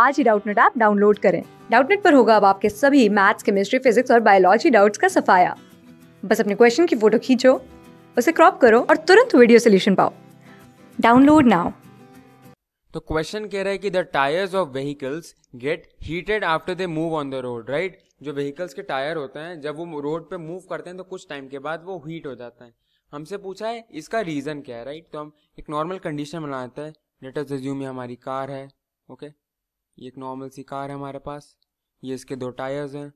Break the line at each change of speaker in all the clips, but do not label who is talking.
आज ही Doubtnut app download करें डाउटनेट पर होगा अब आपके सभी मैथ्स केमिस्ट्री फिजिक्स और बायोलॉजी डाउट्स का सफाया बस अपने क्वेश्चन की फोटो खींचो उसे क्रॉप करो और तुरंत वीडियो सोल्यूशन पाओ डाउनलोड नाउ
तो क्वेश्चन कह रहा है कि the tyres of vehicles get heated after they move on the road right जो व्हीकल्स के टायर होते हैं जब वो रोड पे मूव करते हैं तो कुछ टाइम के बाद वो हीट हो जाते हैं हमसे पूछा है इसका रीज़न क्या है राइट तो हम एक नॉर्मल कंडीशन बनाते हैं लेट अस अज्यूम हमारी कार है ओके okay? ये एक नॉर्मल सी कार है हमारे पास ये इसके दो टायर्स हैं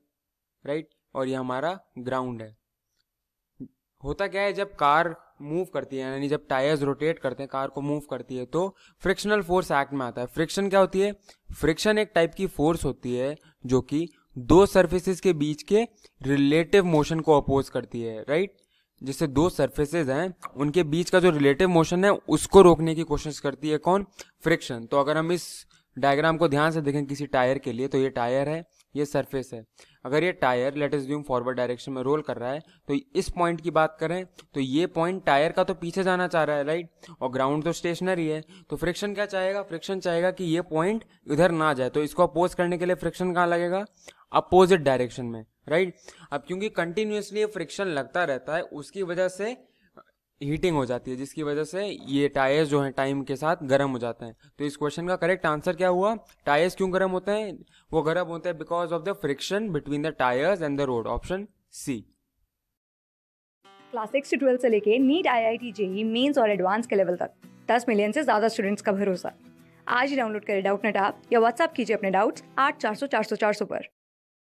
राइट और ये हमारा ग्राउंड है होता क्या है जब कार मूव करती है यानी जब टायर्स रोटेट करते हैं कार को मूव करती है तो फ्रिक्शनल फोर्स एक्ट में आता है फ्रिक्शन क्या होती है फ्रिक्शन एक टाइप की फोर्स होती है जो कि दो सर्फेसिस के बीच के रिलेटिव मोशन को अपोज करती है राइट जैसे दो सर्फेसेज हैं उनके बीच का जो रिलेटिव मोशन है उसको रोकने की कोशिश करती है कौन फ्रिक्शन तो अगर हम इस डायग्राम को ध्यान से देखें किसी टायर के लिए तो ये टायर है ये सरफेस है अगर ये tyre let assume forward direction में रोल कर रहा है तो इस पॉइंट की बात करें तो ये पॉइंट टायर का तो पीछे जाना चाह रहा है राइट और ग्राउंड तो स्टेशनरी है तो फ्रिक्शन क्या चाहेगा फ्रिक्शन चाहेगा कि ये पॉइंट इधर ना जाए तो इसको अपोज करने के लिए फ्रिक्शन कहाँ लगेगा अपोजिट डायरेक्शन में राइट अब क्योंकि कंटिन्यूसली ये फ्रिक्शन लगता रहता है उसकी वजह से हीटिंग हो जाती है जिसकी वजह से ये टायर्स जो हैं टाइम के साथ गर्म हो जाते हैं तो इस क्वेश्चन का करेक्ट आंसर क्या हुआ टायर्स क्यों गर्म होते हैं वो गर्म होते हैं because of the friction between the tyres and the road option C
class six twelfth से लेके NEET I I T JEE mains और एडवांस के लेवल तक दस मिलियन से ज्यादा स्टूडेंट्स का भरोसा आज ही डाउनलोड करें डाउट नेट आप या व्हाट्सअप कीजिए अपने डाउट्स आठ चार सौ चार सौ चार सौ पर